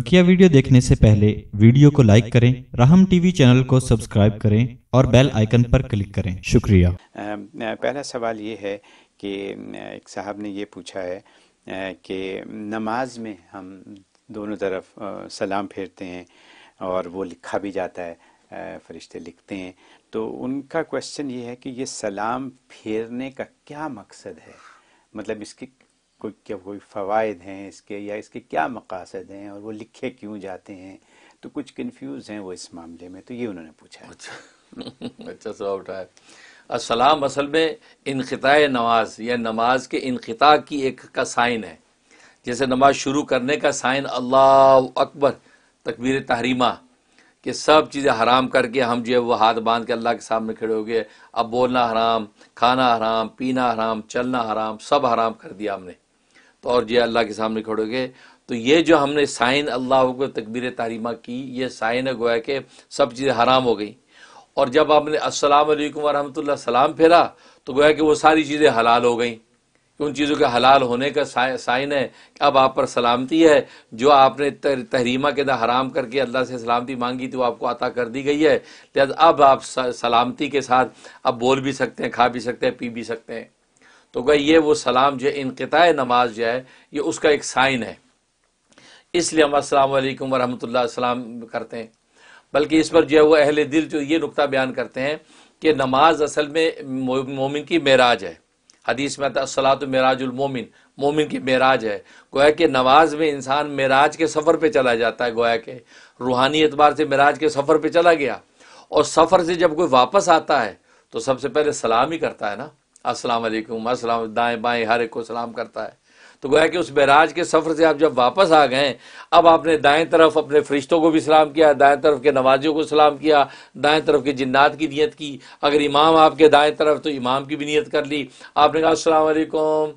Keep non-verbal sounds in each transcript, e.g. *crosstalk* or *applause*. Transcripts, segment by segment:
बकिया वीडियो देखने से पहले वीडियो को लाइक करें राहम टीवी चैनल को सब्सक्राइब करें और बेल आइकन पर क्लिक करें शुक्रिया पहला सवाल ये है कि एक साहब ने ये पूछा है कि नमाज में हम दोनों तरफ सलाम फेरते हैं और वो लिखा भी जाता है फरिश्ते लिखते हैं तो उनका क्वेश्चन ये है कि ये सलाम फेरने का क्या मकसद है मतलब इसकी कोई क्या कोई फ़वाद हैं इसके या इसके क्या मकासद हैं और वो लिखे क्यों जाते हैं तो कुछ कन्फ्यूज़ हैं वो इस मामले में तो ये उन्होंने पूछा अच्छा *laughs* अच्छा सवाल उठाया असलाम असल में इनखता नमाज या नमाज के इनखता की एक का साइन है जैसे नमाज शुरू करने का साइन अल्लाह अकबर तकबीर तहरीमा कि सब चीज़ें हराम करके हम जो है वो हाथ बांध के अल्लाह के सामने खड़े हो गए अब बोलना हराम खाना हराम पीना हराम चलना हराम सब हराम कर दिया हमने तो और ये अल्लाह के सामने खड़े गए तो ये जो हमने साइन अल्लाह को तकबीर तारीमा की ये साइन है गोया कि सब चीज़ें हराम हो गई और जब आपने अस्सलाम वालेकुम सलाम फेरा तो गोया कि वो सारी चीज़ें हलाल हो गई उन चीज़ों के हलाल होने का साइन है कि अब आप पर सलामती है जो आपने तहरीमा के अंदर हराम करके अल्लाह से सलामती मांगी थी वो आपको अता कर दी गई है लिहाजा अब आप सलामती के साथ अब बोल भी सकते हैं खा भी सकते हैं पी भी सकते हैं तो गई ये वो सलाम जो है इनकता नमाज जो है ये उसका एक साइन है इसलिए हम असल वरहमत सलाम करते हैं बल्कि इस पर जो है वो अहल दिल जो ये नुकता बयान करते हैं कि नमाज असल में मोमिन की मेराज है हदीस में आता सलात मेराजुलमोमिन मोमिन की मेराज है गोया कि नमाज में इंसान मेराज के सफ़र पे चला जाता है गोया के रूहानी एतबार से मेराज के सफ़र पे चला गया और सफ़र से जब कोई वापस आता है तो सबसे पहले सलाम ही करता है ना अस्सलाम वालेकुम अस्सलाम दाएं बाएं हर एक को सलाम करता है तो गोया कि उस बैराज के सफ़र से आप जब वापस आ गए अब आपने दाएं तरफ अपने फरिश्तों को भी सलाम किया दाएं तरफ के नवाजियों को सलाम किया दाएं तरफ के जिन्नात की नीयत की अगर इमाम आपके दाएं तरफ तो इमाम की भी नीयत कर ली आपने कहा अस्सलाम वालेकुम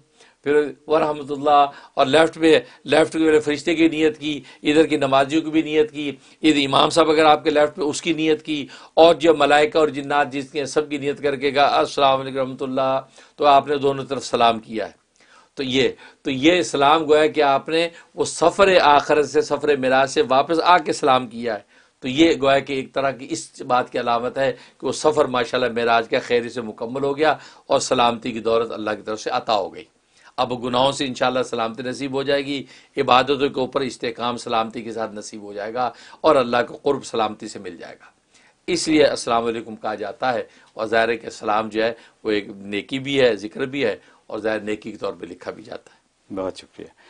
फिर वरहमतुल्ला और लेफ़्ट में लेफ़्ट के फरिश्ते की नीयत की इधर की नमाजियों की भी नीयत की इधर इमाम साहब अगर आपके लेफ़्ट में उसकी नीयत की और जब मलाइका और जिन्नात जिसके सब की नीयत करके कहा अस्सलाम रहमतुल्ला तो आपने दोनों तरफ सलाम किया है तो ये तो ये इस्लाम गोया कि आपने वो सफ़र आखिर से सफ़र मराज से वापस आके सलाम किया है तो ये गोया कि एक तरह की इस बात की अलामत है कि वो सफ़र माशाल्लाह मराज का खैर से मुकम्मल हो गया और सलामती की दौलत अल्लाह की तरफ से अता हो गई अब गुनाहों से इंशाल्लाह सलामती नसीब हो जाएगी इबादतों के ऊपर इस्तेकाम सलामती के साथ नसीब हो जाएगा और अल्लाह को कुर्ब सलामती से मिल जाएगा इसलिए असलम कहा जाता है और ज़ाहिर के सलाम जो है वो एक नेकी भी है ज़िक्र भी है और ज़ाहिर नेकी के तौर पर लिखा भी जाता है बहुत शुक्रिया